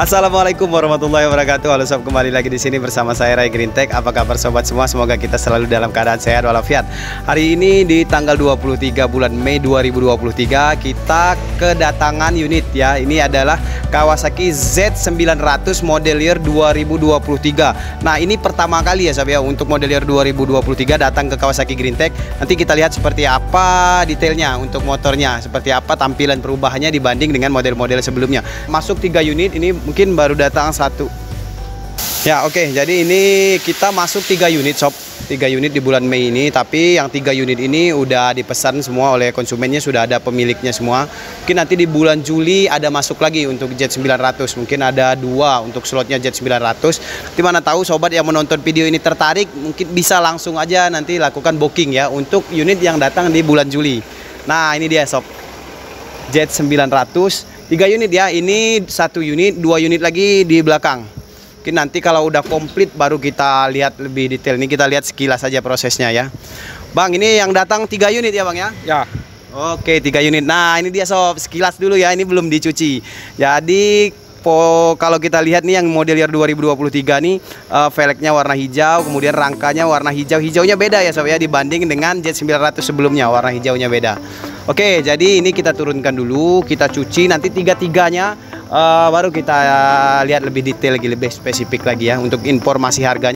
Assalamualaikum warahmatullahi wabarakatuh. Halo sob, kembali lagi di sini bersama saya Rai Green Tech. Apa kabar sobat semua? Semoga kita selalu dalam keadaan sehat walafiat. Hari ini di tanggal 23 bulan Mei 2023 kita kedatangan unit ya. Ini adalah Kawasaki Z900 model year 2023. Nah, ini pertama kali ya sob ya untuk model year 2023 datang ke Kawasaki Green Tech. Nanti kita lihat seperti apa detailnya untuk motornya, seperti apa tampilan perubahannya dibanding dengan model-model sebelumnya. Masuk tiga unit ini mungkin baru datang satu ya oke okay, jadi ini kita masuk tiga unit shop tiga unit di bulan Mei ini tapi yang tiga unit ini udah dipesan semua oleh konsumennya sudah ada pemiliknya semua mungkin nanti di bulan Juli ada masuk lagi untuk Jet 900 mungkin ada dua untuk slotnya Jet 900 di mana tahu sobat yang menonton video ini tertarik mungkin bisa langsung aja nanti lakukan booking ya untuk unit yang datang di bulan Juli nah ini dia sob Jet 900 tiga unit ya ini satu unit dua unit lagi di belakang mungkin nanti kalau udah komplit baru kita lihat lebih detail ini kita lihat sekilas saja prosesnya ya Bang ini yang datang tiga unit ya Bang ya ya Oke tiga unit nah ini dia sob sekilas dulu ya ini belum dicuci jadi po kalau kita lihat nih yang model year 2023 nih uh, velgnya warna hijau kemudian rangkanya warna hijau hijaunya beda ya sob ya dibanding dengan Jet 900 sebelumnya warna hijaunya beda Oke, jadi ini kita turunkan dulu, kita cuci nanti tiga-tiganya uh, baru kita lihat lebih detail lagi, lebih spesifik lagi ya untuk informasi harganya.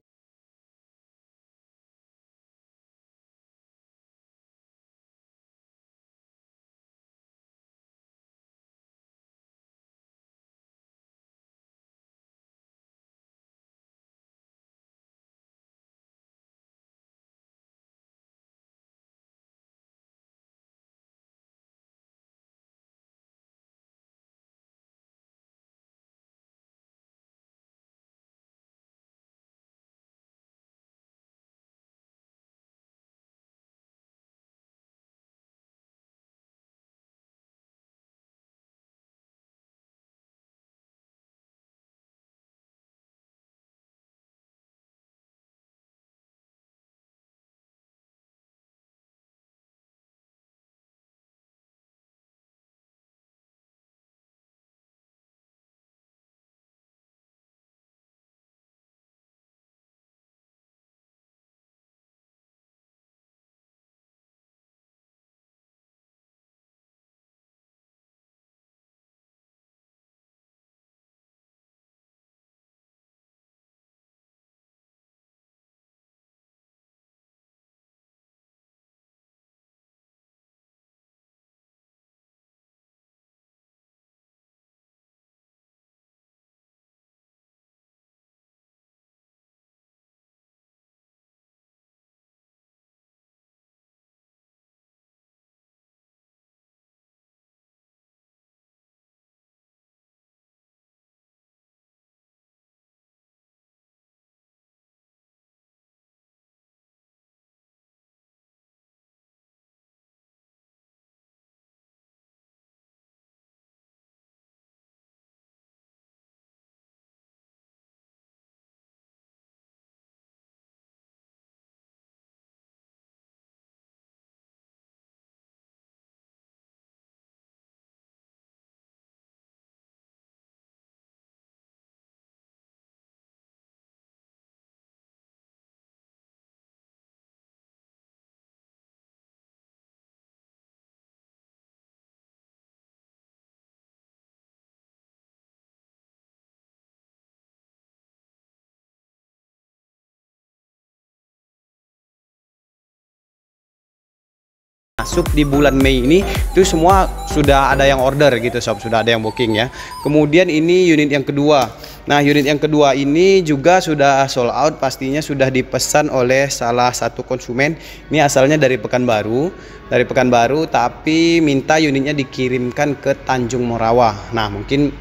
masuk di bulan Mei ini itu semua sudah ada yang order gitu sob sudah ada yang booking ya kemudian ini unit yang kedua Nah, unit yang kedua ini juga sudah sold out, pastinya sudah dipesan oleh salah satu konsumen. Ini asalnya dari Pekanbaru, dari Pekanbaru, tapi minta unitnya dikirimkan ke Tanjung Morawa. Nah, mungkin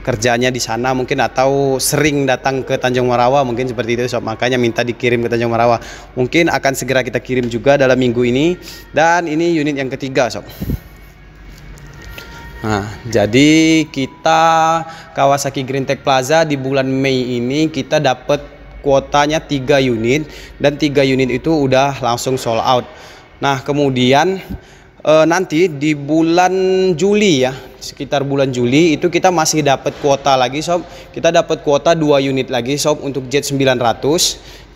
kerjanya di sana mungkin atau sering datang ke Tanjung Marawa mungkin seperti itu sob makanya minta dikirim ke Tanjung Marawa mungkin akan segera kita kirim juga dalam minggu ini dan ini unit yang ketiga sob Nah, jadi kita Kawasaki Green Tech Plaza di bulan Mei ini kita dapat kuotanya tiga unit dan tiga unit itu udah langsung sold out. Nah, kemudian e, nanti di bulan Juli ya sekitar bulan Juli itu kita masih dapat kuota lagi sob kita dapat kuota dua unit lagi sob untuk jet 900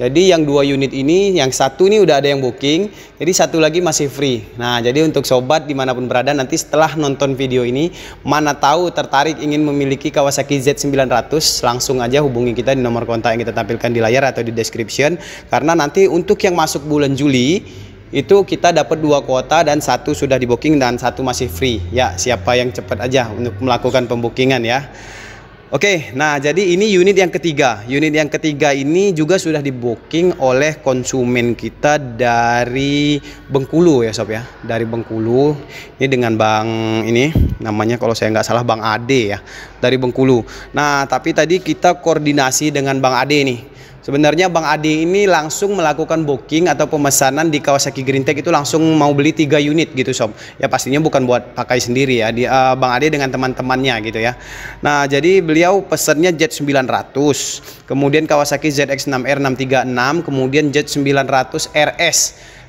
jadi yang dua unit ini yang satu ini udah ada yang booking jadi satu lagi masih free nah jadi untuk sobat dimanapun berada nanti setelah nonton video ini mana tahu tertarik ingin memiliki Kawasaki Z900 langsung aja hubungi kita di nomor kontak yang kita tampilkan di layar atau di description karena nanti untuk yang masuk bulan Juli itu kita dapat dua kuota dan satu sudah di booking dan satu masih free ya siapa yang cepat aja untuk melakukan pembukingan ya Oke, nah jadi ini unit yang ketiga. Unit yang ketiga ini juga sudah di booking oleh konsumen kita dari Bengkulu ya sob ya, dari Bengkulu. Ini dengan Bang ini namanya kalau saya nggak salah Bang Ade ya, dari Bengkulu. Nah tapi tadi kita koordinasi dengan Bang Ade ini Sebenarnya Bang Adi ini langsung melakukan booking atau pemesanan di Kawasaki Green Tech itu langsung mau beli tiga unit gitu sob. Ya pastinya bukan buat pakai sendiri ya, di, uh, Bang Adi dengan teman-temannya gitu ya. Nah jadi beliau pesannya Jet 900 kemudian Kawasaki ZX6R636, kemudian Jet 900 RS.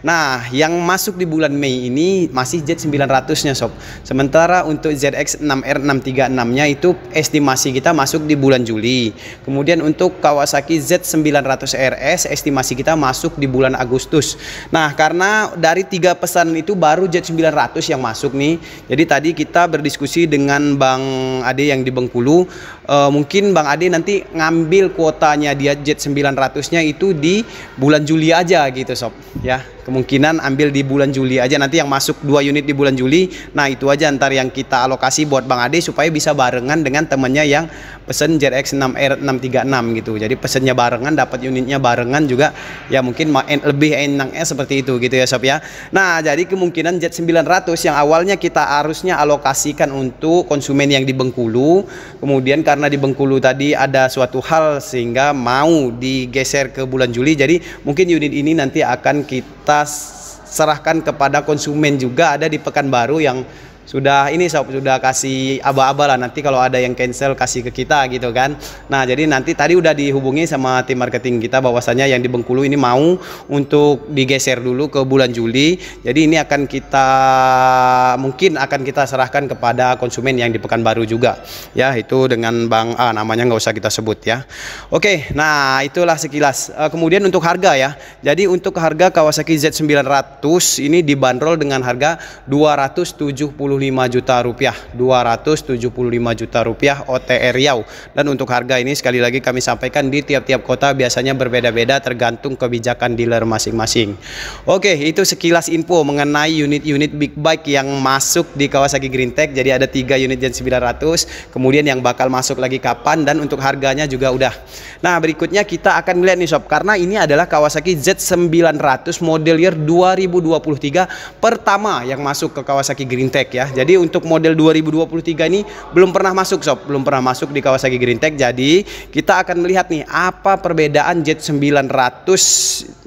Nah, yang masuk di bulan Mei ini masih Z900-nya, Sob. Sementara untuk ZX6R636-nya itu estimasi kita masuk di bulan Juli. Kemudian untuk Kawasaki Z900RS estimasi kita masuk di bulan Agustus. Nah, karena dari tiga pesan itu baru Z900 yang masuk nih. Jadi tadi kita berdiskusi dengan Bang Ade yang di Bengkulu. E, mungkin Bang Ade nanti ngambil kuotanya dia Z900-nya itu di bulan Juli aja gitu, Sob. Ya kemungkinan ambil di bulan Juli aja nanti yang masuk dua unit di bulan Juli nah itu aja ntar yang kita alokasi buat Bang Ade supaya bisa barengan dengan temennya yang pesen jrx 6 r 636 gitu jadi pesennya barengan dapat unitnya barengan juga ya mungkin lebih enaknya seperti itu gitu ya Sob ya nah jadi kemungkinan Z900 yang awalnya kita harusnya alokasikan untuk konsumen yang di Bengkulu kemudian karena di Bengkulu tadi ada suatu hal sehingga mau digeser ke bulan Juli jadi mungkin unit ini nanti akan kita kita serahkan kepada konsumen juga ada di Pekanbaru yang sudah ini sob sudah kasih aba-aba lah nanti kalau ada yang cancel kasih ke kita gitu kan nah jadi nanti tadi udah dihubungi sama tim marketing kita bahwasanya yang di Bengkulu ini mau untuk digeser dulu ke bulan Juli jadi ini akan kita mungkin akan kita serahkan kepada konsumen yang di Pekanbaru juga ya itu dengan Bang A namanya nggak usah kita sebut ya oke nah itulah sekilas eh, kemudian untuk harga ya jadi untuk harga Kawasaki Z900 ini dibanderol dengan harga 270 275 juta rupiah 275 juta rupiah OTR Riau dan untuk harga ini sekali lagi kami sampaikan di tiap-tiap kota biasanya berbeda-beda tergantung kebijakan dealer masing-masing oke itu sekilas info mengenai unit-unit big bike yang masuk di Kawasaki Green Tech jadi ada tiga unit Gen 900 kemudian yang bakal masuk lagi kapan dan untuk harganya juga udah nah berikutnya kita akan melihat nih sob karena ini adalah Kawasaki Z900 model year 2023 pertama yang masuk ke Kawasaki Green Tech ya Ya. Jadi untuk model 2023 ini belum pernah masuk sob, belum pernah masuk di Kawasaki Green Tech. Jadi kita akan melihat nih apa perbedaan Jet 900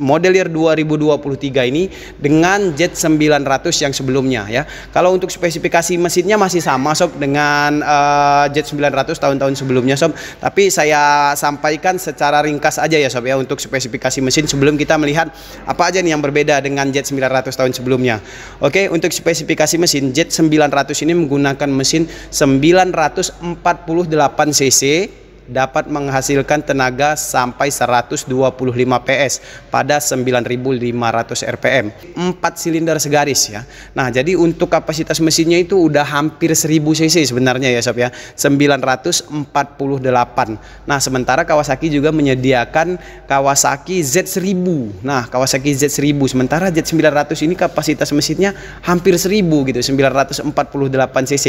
model year 2023 ini dengan Jet 900 yang sebelumnya ya. Kalau untuk spesifikasi mesinnya masih sama sob dengan uh, Jet 900 tahun-tahun sebelumnya sob, tapi saya sampaikan secara ringkas aja ya sob ya untuk spesifikasi mesin sebelum kita melihat apa aja nih yang berbeda dengan Jet 900 tahun sebelumnya. Oke, untuk spesifikasi mesin Jet 900 900 ini menggunakan mesin 948 cc dapat menghasilkan tenaga sampai 125 PS pada 9500 RPM. 4 silinder segaris ya. Nah, jadi untuk kapasitas mesinnya itu udah hampir 1000 cc sebenarnya ya sob ya. 948. Nah, sementara Kawasaki juga menyediakan Kawasaki Z1000. Nah, Kawasaki Z1000 sementara Z900 ini kapasitas mesinnya hampir 1000 gitu, 948 cc.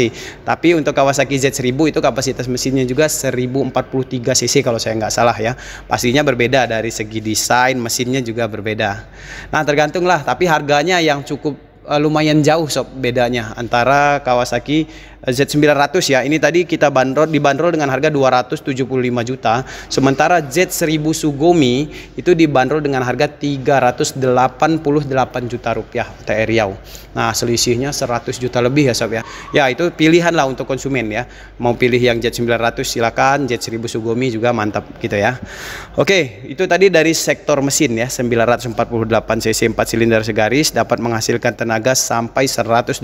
Tapi untuk Kawasaki Z1000 itu kapasitas mesinnya juga 1000 43 cc kalau saya nggak salah ya pastinya berbeda dari segi desain mesinnya juga berbeda nah tergantung lah tapi harganya yang cukup Eh, lumayan jauh sob bedanya antara Kawasaki eh, Z900 ya. Ini tadi kita bandrol dibanderol dengan harga 275 juta, sementara Z1000 Sugomi itu dibanderol dengan harga 388 juta rupiah TR Riau. Nah, selisihnya 100 juta lebih ya sob ya. Ya, itu pilihan lah untuk konsumen ya. Mau pilih yang Z900 silakan, Z1000 Sugomi juga mantap gitu ya. Oke, itu tadi dari sektor mesin ya. 948 cc 4 silinder segaris dapat menghasilkan tenaga tenaga sampai 125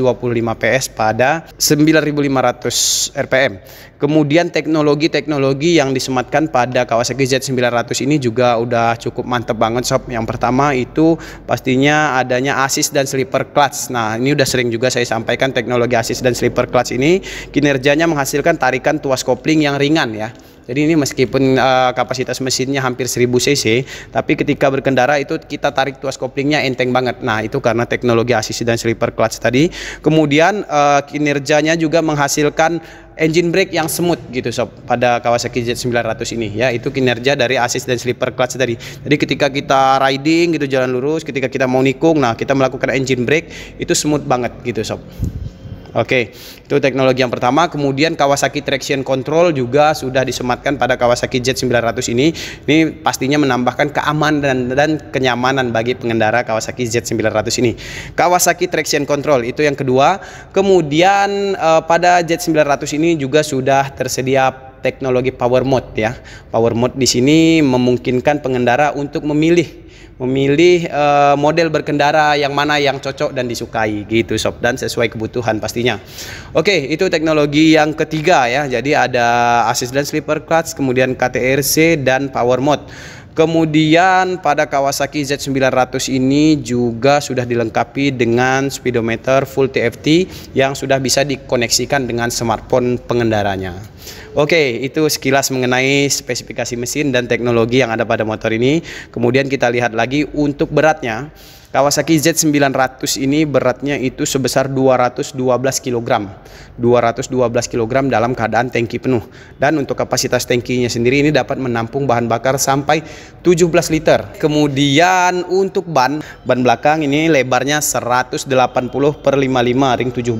PS pada 9500 RPM. Kemudian teknologi-teknologi yang disematkan pada Kawasaki Z900 ini juga udah cukup mantep banget sob. Yang pertama itu pastinya adanya assist dan slipper clutch. Nah, ini udah sering juga saya sampaikan teknologi assist dan slipper clutch ini kinerjanya menghasilkan tarikan tuas kopling yang ringan ya. Jadi ini meskipun uh, kapasitas mesinnya hampir 1000 cc, tapi ketika berkendara itu kita tarik tuas koplingnya enteng banget. Nah, itu karena teknologi asisi dan slipper clutch tadi. Kemudian uh, kinerjanya juga menghasilkan engine brake yang smooth gitu sob pada Kawasaki Z900 ini ya itu kinerja dari assist dan slipper clutch tadi jadi ketika kita riding gitu jalan lurus ketika kita mau nikung nah kita melakukan engine brake itu smooth banget gitu sob Oke, okay. itu teknologi yang pertama. Kemudian Kawasaki Traction Control juga sudah disematkan pada Kawasaki Z900 ini. Ini pastinya menambahkan keamanan dan, kenyamanan bagi pengendara Kawasaki Z900 ini. Kawasaki Traction Control itu yang kedua. Kemudian eh, pada Z900 ini juga sudah tersedia teknologi power mode ya. Power mode di sini memungkinkan pengendara untuk memilih memilih uh, model berkendara yang mana yang cocok dan disukai gitu sob dan sesuai kebutuhan pastinya. Oke, okay, itu teknologi yang ketiga ya. Jadi ada assist dan sleeper clutch, kemudian KTRC dan power mode. Kemudian pada Kawasaki Z900 ini juga sudah dilengkapi dengan speedometer full TFT yang sudah bisa dikoneksikan dengan smartphone pengendaranya. Oke, itu sekilas mengenai spesifikasi mesin dan teknologi yang ada pada motor ini. Kemudian kita lihat lagi untuk beratnya. Kawasaki Z900 ini beratnya itu sebesar 212 kg. 212 kg dalam keadaan tangki penuh. Dan untuk kapasitas tangkinya sendiri ini dapat menampung bahan bakar sampai 17 liter. Kemudian untuk ban, ban belakang ini lebarnya 180 per 55 ring 17.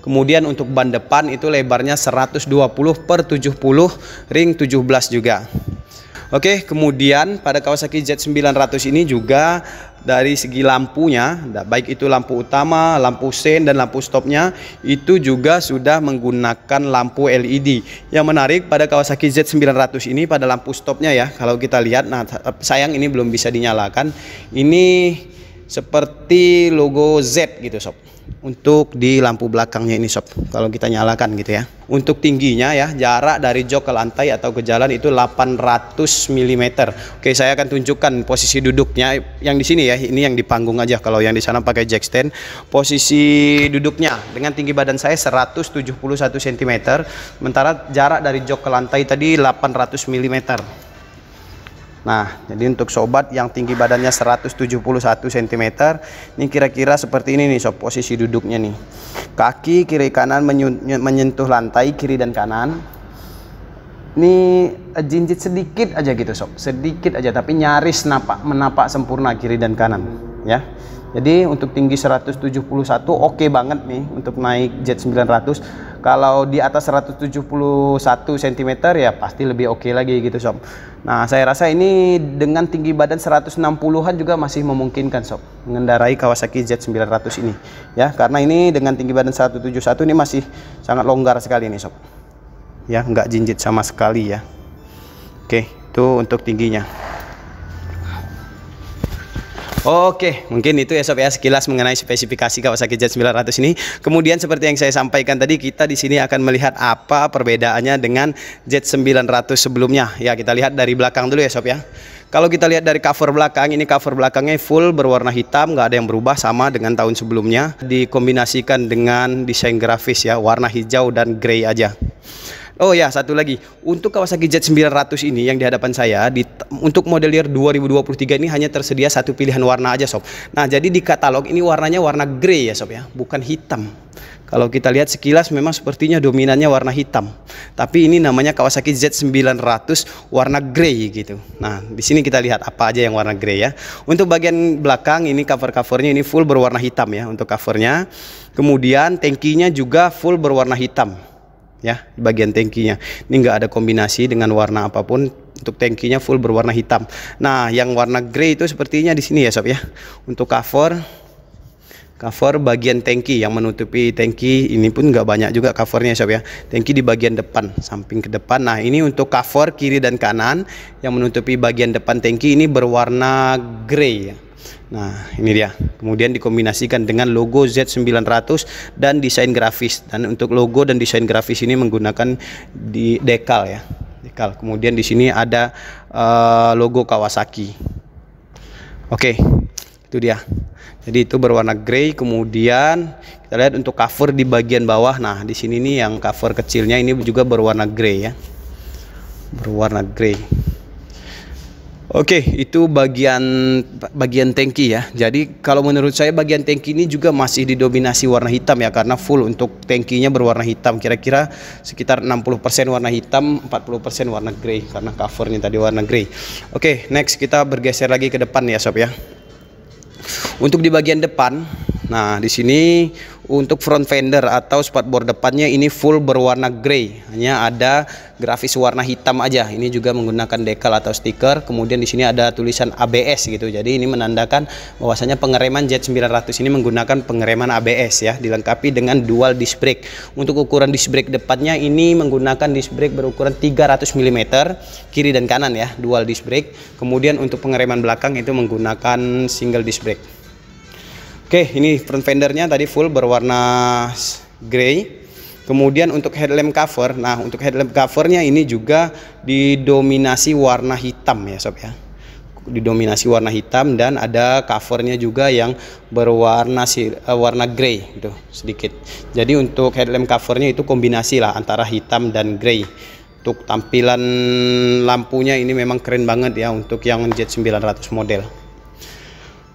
Kemudian untuk ban depan itu lebarnya 120 per 70 ring 17 juga. Oke, kemudian pada Kawasaki Z900 ini juga dari segi lampunya, baik itu lampu utama, lampu sen dan lampu stopnya itu juga sudah menggunakan lampu LED. Yang menarik pada Kawasaki Z900 ini pada lampu stopnya ya, kalau kita lihat nah eh, sayang ini belum bisa dinyalakan. Ini seperti logo Z gitu sob untuk di lampu belakangnya ini sob kalau kita nyalakan gitu ya untuk tingginya ya jarak dari jok ke lantai atau ke jalan itu 800 mm oke saya akan tunjukkan posisi duduknya yang di sini ya ini yang di panggung aja kalau yang di sana pakai jack stand posisi duduknya dengan tinggi badan saya 171 cm sementara jarak dari jok ke lantai tadi 800 mm Nah, jadi untuk sobat yang tinggi badannya 171 cm, ini kira-kira seperti ini nih sob posisi duduknya nih. Kaki kiri kanan menyentuh lantai kiri dan kanan. Ini eh, jinjit sedikit aja gitu sob, sedikit aja tapi nyaris napak menapak sempurna kiri dan kanan, ya. Jadi untuk tinggi 171 oke okay banget nih untuk naik jet 900. Kalau di atas 171 cm ya pasti lebih oke okay lagi gitu sob. Nah saya rasa ini dengan tinggi badan 160-an juga masih memungkinkan sob mengendarai Kawasaki Jet 900 ini ya karena ini dengan tinggi badan 171 ini masih sangat longgar sekali nih sob. Ya nggak jinjit sama sekali ya. Oke itu untuk tingginya. Oke, mungkin itu ya sob ya sekilas mengenai spesifikasi Kawasaki Z 900 ini. Kemudian seperti yang saya sampaikan tadi, kita di sini akan melihat apa perbedaannya dengan Z 900 sebelumnya. Ya, kita lihat dari belakang dulu ya sob ya. Kalau kita lihat dari cover belakang, ini cover belakangnya full berwarna hitam, nggak ada yang berubah sama dengan tahun sebelumnya. Dikombinasikan dengan desain grafis ya, warna hijau dan grey aja. Oh ya, satu lagi. Untuk Kawasaki Z900 ini yang di hadapan saya di untuk model year 2023 ini hanya tersedia satu pilihan warna aja, sob. Nah, jadi di katalog ini warnanya warna grey ya, sob ya, bukan hitam. Kalau kita lihat sekilas memang sepertinya dominannya warna hitam. Tapi ini namanya Kawasaki Z900 warna grey gitu. Nah, di sini kita lihat apa aja yang warna grey ya. Untuk bagian belakang ini cover-covernya ini full berwarna hitam ya untuk covernya. Kemudian tankinya juga full berwarna hitam ya di bagian tankinya. ini nggak ada kombinasi dengan warna apapun untuk tankinya full berwarna hitam nah yang warna grey itu sepertinya di sini ya sob ya untuk cover cover bagian tangki yang menutupi tangki ini pun nggak banyak juga covernya sob ya tangki di bagian depan samping ke depan nah ini untuk cover kiri dan kanan yang menutupi bagian depan tangki ini berwarna grey ya Nah, ini dia. Kemudian dikombinasikan dengan logo Z900 dan desain grafis. Dan untuk logo dan desain grafis ini menggunakan di dekal ya. Dekal. Kemudian di sini ada uh, logo Kawasaki. Oke. Okay itu dia jadi itu berwarna grey kemudian kita lihat untuk cover di bagian bawah nah di sini nih yang cover kecilnya ini juga berwarna grey ya berwarna grey Oke, itu bagian bagian tangki ya. Jadi kalau menurut saya bagian tangki ini juga masih didominasi warna hitam ya karena full untuk tangkinya berwarna hitam kira-kira sekitar 60% warna hitam, 40% warna grey karena covernya tadi warna grey. Oke, next kita bergeser lagi ke depan ya sob ya. Untuk di bagian depan, nah di sini untuk front fender atau spatbor depannya ini full berwarna grey, hanya ada grafis warna hitam aja. Ini juga menggunakan decal atau stiker. Kemudian di sini ada tulisan ABS gitu. Jadi ini menandakan bahwasanya pengereman Jet 900 ini menggunakan pengereman ABS ya, dilengkapi dengan dual disc brake. Untuk ukuran disc brake depannya ini menggunakan disc brake berukuran 300 mm kiri dan kanan ya, dual disc brake. Kemudian untuk pengereman belakang itu menggunakan single disc brake. Oke, ini front fendernya tadi full berwarna grey. Kemudian untuk headlamp cover, nah untuk headlamp covernya ini juga didominasi warna hitam ya sob ya. Didominasi warna hitam dan ada covernya juga yang berwarna si, uh, warna grey gitu sedikit. Jadi untuk headlamp covernya itu kombinasi lah antara hitam dan grey. Untuk tampilan lampunya ini memang keren banget ya untuk yang Jet 900 model.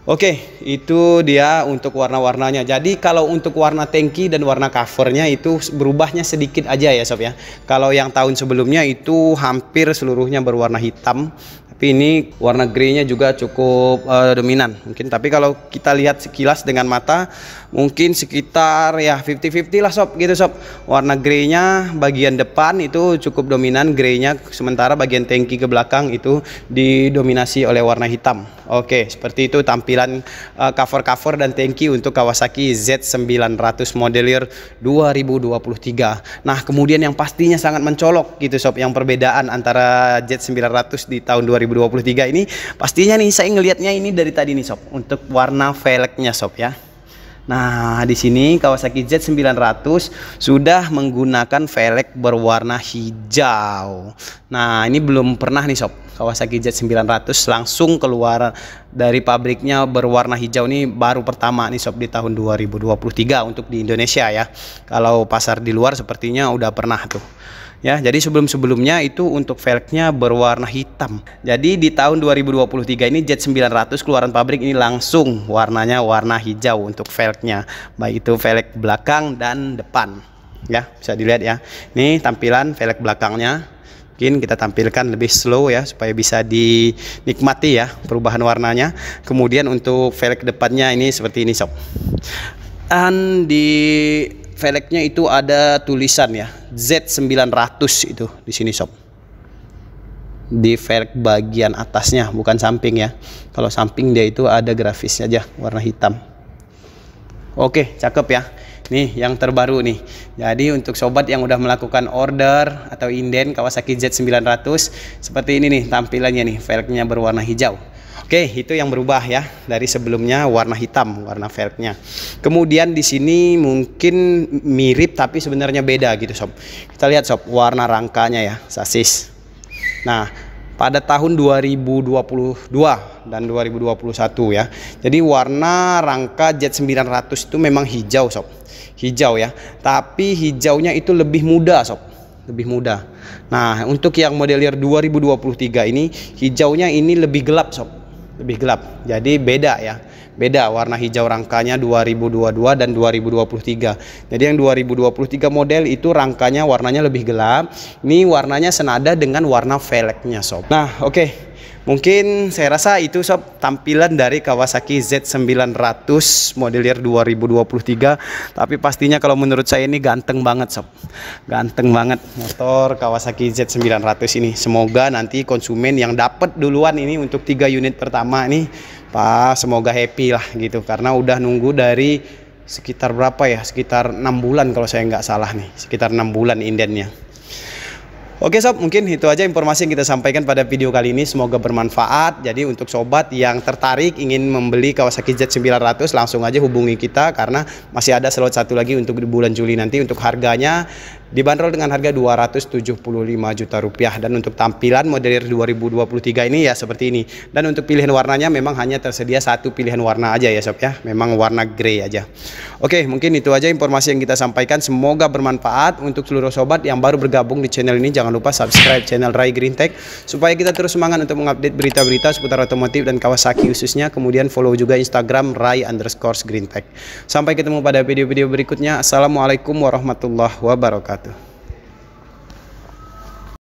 Oke, itu dia untuk warna-warnanya. Jadi kalau untuk warna tangki dan warna covernya itu berubahnya sedikit aja ya sob ya. Kalau yang tahun sebelumnya itu hampir seluruhnya berwarna hitam tapi ini warna grey-nya juga cukup uh, dominan mungkin tapi kalau kita lihat sekilas dengan mata mungkin sekitar ya 50-50 lah sob gitu sob warna grey-nya bagian depan itu cukup dominan grey-nya sementara bagian tangki ke belakang itu didominasi oleh warna hitam oke seperti itu tampilan eh, cover-cover uh, dan tangki untuk Kawasaki Z900 modelir 2023 nah kemudian yang pastinya sangat mencolok gitu sob yang perbedaan antara Z900 di tahun 2000 2023 ini pastinya nih saya ngelihatnya ini dari tadi nih sob untuk warna velgnya sob ya Nah, di sini Kawasaki Z900 sudah menggunakan velg berwarna hijau. Nah, ini belum pernah nih sob. Kawasaki Z900 langsung keluar dari pabriknya berwarna hijau ini baru pertama nih sob di tahun 2023 untuk di Indonesia ya. Kalau pasar di luar sepertinya udah pernah tuh ya jadi sebelum-sebelumnya itu untuk velgnya berwarna hitam jadi di tahun 2023 ini Jet 900 keluaran pabrik ini langsung warnanya warna hijau untuk velgnya baik itu velg belakang dan depan ya bisa dilihat ya ini tampilan velg belakangnya mungkin kita tampilkan lebih slow ya supaya bisa dinikmati ya perubahan warnanya kemudian untuk velg depannya ini seperti ini sob dan di velgnya itu ada tulisan ya Z900 itu di sini sob di velg bagian atasnya bukan samping ya kalau samping dia itu ada grafisnya aja warna hitam oke cakep ya nih yang terbaru nih jadi untuk sobat yang udah melakukan order atau inden Kawasaki Z900 seperti ini nih tampilannya nih velgnya berwarna hijau Oke, itu yang berubah ya dari sebelumnya warna hitam, warna velgnya. Kemudian di sini mungkin mirip tapi sebenarnya beda gitu sob. Kita lihat sob warna rangkanya ya sasis. Nah, pada tahun 2022 dan 2021 ya. Jadi warna rangka Jet 900 itu memang hijau sob. Hijau ya, tapi hijaunya itu lebih muda sob lebih mudah. Nah, untuk yang model year 2023 ini hijaunya ini lebih gelap sob lebih gelap. Jadi beda ya beda warna hijau rangkanya 2022 dan 2023 jadi yang 2023 model itu rangkanya warnanya lebih gelap ini warnanya senada dengan warna velgnya sob nah oke okay. Mungkin saya rasa itu sob tampilan dari Kawasaki Z900 model year 2023 tapi pastinya kalau menurut saya ini ganteng banget sob. Ganteng banget motor Kawasaki Z900 ini. Semoga nanti konsumen yang dapat duluan ini untuk tiga unit pertama ini apa semoga happy lah gitu karena udah nunggu dari sekitar berapa ya sekitar enam bulan kalau saya nggak salah nih sekitar enam bulan indennya Oke sob, mungkin itu aja informasi yang kita sampaikan pada video kali ini. Semoga bermanfaat. Jadi untuk sobat yang tertarik ingin membeli Kawasaki Z900 langsung aja hubungi kita karena masih ada slot satu lagi untuk di bulan Juli nanti untuk harganya dibanderol dengan harga 275 juta rupiah dan untuk tampilan model 2023 ini ya seperti ini dan untuk pilihan warnanya memang hanya tersedia satu pilihan warna aja ya sob ya memang warna grey aja oke mungkin itu aja informasi yang kita sampaikan semoga bermanfaat untuk seluruh sobat yang baru bergabung di channel ini jangan lupa subscribe channel Rai Green Tech supaya kita terus semangat untuk mengupdate berita-berita seputar otomotif dan Kawasaki khususnya kemudian follow juga Instagram Rai underscore Green Tech sampai ketemu pada video-video berikutnya Assalamualaikum warahmatullahi wabarakatuh Nakata.